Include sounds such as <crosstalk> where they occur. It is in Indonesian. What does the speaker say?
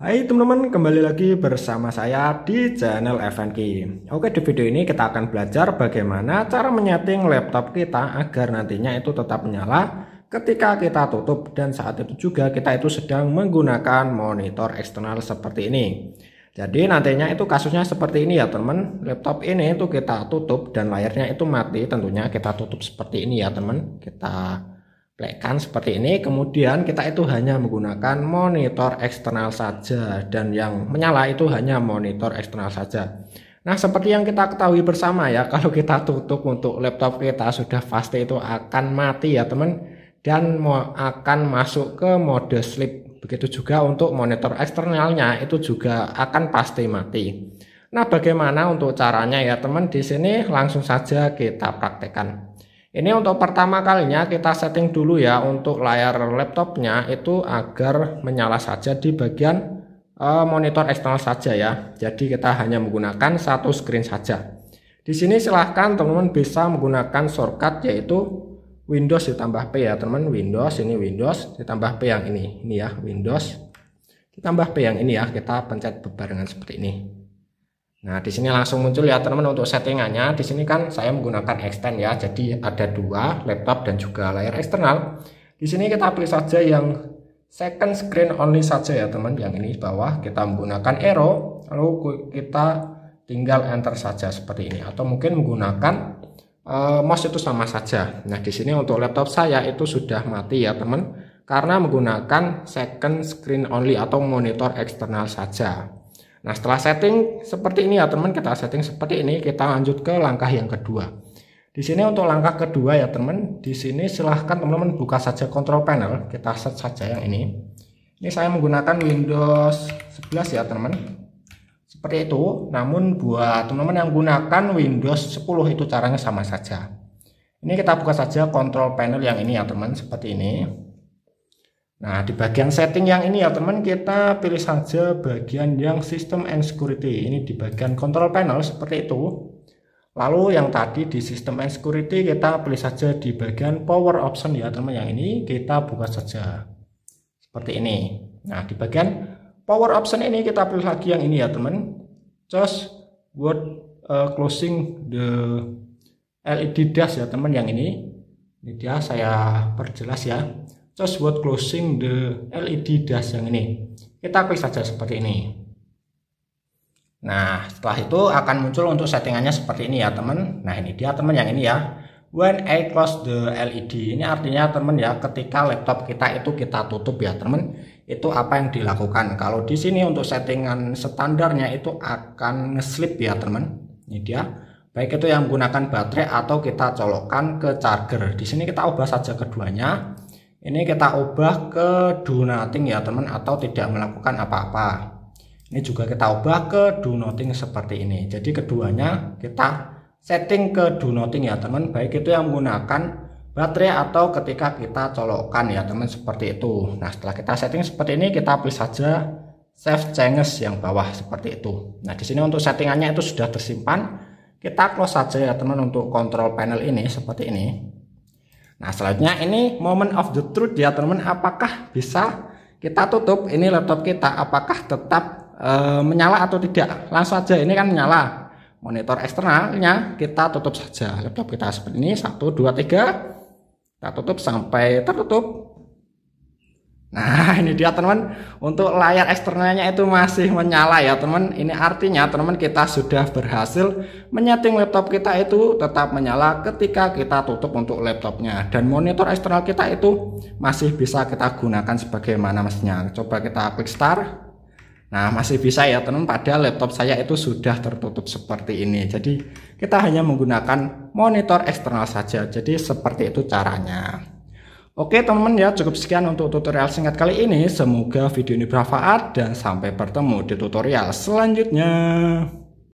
Hai teman-teman, kembali lagi bersama saya di channel FNK. Oke, di video ini kita akan belajar bagaimana cara menyeting laptop kita agar nantinya itu tetap menyala ketika kita tutup dan saat itu juga kita itu sedang menggunakan monitor eksternal seperti ini. Jadi nantinya itu kasusnya seperti ini ya teman, laptop ini itu kita tutup dan layarnya itu mati tentunya kita tutup seperti ini ya teman. Kita lekan seperti ini kemudian kita itu hanya menggunakan monitor eksternal saja dan yang menyala itu hanya monitor eksternal saja nah seperti yang kita ketahui bersama ya <laughs> kalau kita tutup untuk laptop kita sudah pasti itu akan mati ya teman dan akan masuk ke mode sleep begitu juga untuk monitor eksternalnya itu juga akan pasti mati nah bagaimana untuk caranya ya teman di sini langsung saja kita praktekkan ini untuk pertama kalinya kita setting dulu ya untuk layar laptopnya itu agar menyala saja di bagian eh, monitor eksternal saja ya. Jadi kita hanya menggunakan satu screen saja. Di sini silahkan teman-teman bisa menggunakan shortcut yaitu Windows ditambah P ya teman-teman. Windows ini Windows ditambah P yang ini. Ini ya Windows ditambah P yang ini ya. Kita pencet berbarengan seperti ini. Nah, di sini langsung muncul ya teman-teman untuk settingannya. Di sini kan saya menggunakan extend ya. Jadi ada dua laptop dan juga layar eksternal. Di sini kita pilih saja yang second screen only saja ya teman. Yang ini di bawah kita menggunakan arrow lalu kita tinggal enter saja seperti ini atau mungkin menggunakan uh, mouse itu sama saja. Nah, di sini untuk laptop saya itu sudah mati ya teman karena menggunakan second screen only atau monitor eksternal saja. Nah setelah setting seperti ini ya teman kita setting seperti ini kita lanjut ke langkah yang kedua. Di sini untuk langkah kedua ya teman, di sini silahkan teman-teman buka saja control panel, kita set saja yang ini. Ini saya menggunakan Windows 11 ya teman. Seperti itu, namun buat teman-teman yang gunakan Windows 10 itu caranya sama saja. Ini kita buka saja control panel yang ini ya teman, seperti ini. Nah, di bagian setting yang ini ya teman, kita pilih saja bagian yang system and security. Ini di bagian control panel seperti itu. Lalu yang tadi di system and security kita pilih saja di bagian power option ya teman. Yang ini kita buka saja. Seperti ini. Nah, di bagian power option ini kita pilih lagi yang ini ya teman. Just word uh, closing the LED dash ya teman yang ini. Ini dia saya perjelas ya just buat closing the LED dash yang ini kita klik saja seperti ini nah setelah itu akan muncul untuk settingannya seperti ini ya teman nah ini dia teman yang ini ya when I close the LED ini artinya teman ya ketika laptop kita itu kita tutup ya teman itu apa yang dilakukan kalau di sini untuk settingan standarnya itu akan ngeslip ya teman ini dia baik itu yang menggunakan baterai atau kita colokkan ke charger di sini kita ubah saja keduanya ini kita ubah ke do nothing ya teman atau tidak melakukan apa-apa. Ini juga kita ubah ke do nothing seperti ini. Jadi keduanya kita setting ke do nothing ya teman baik itu yang menggunakan baterai atau ketika kita colokkan ya teman seperti itu. Nah setelah kita setting seperti ini kita pilih saja save changes yang bawah seperti itu. Nah di sini untuk settingannya itu sudah tersimpan. Kita close saja ya teman untuk control panel ini seperti ini. Nah selanjutnya ini moment of the truth ya teman-teman apakah bisa kita tutup ini laptop kita apakah tetap e, menyala atau tidak langsung aja ini kan menyala monitor eksternalnya kita tutup saja laptop kita seperti ini 1, 2, 3 kita tutup sampai tertutup Nah <laughs> ini dia teman untuk layar eksternalnya itu masih menyala ya teman Ini artinya teman kita sudah berhasil menyeting laptop kita itu tetap menyala ketika kita tutup untuk laptopnya Dan monitor eksternal kita itu masih bisa kita gunakan sebagaimana mestinya Coba kita klik start Nah masih bisa ya teman padahal laptop saya itu sudah tertutup seperti ini Jadi kita hanya menggunakan monitor eksternal saja Jadi seperti itu caranya Oke teman-teman ya cukup sekian untuk tutorial singkat kali ini. Semoga video ini bermanfaat dan sampai bertemu di tutorial selanjutnya.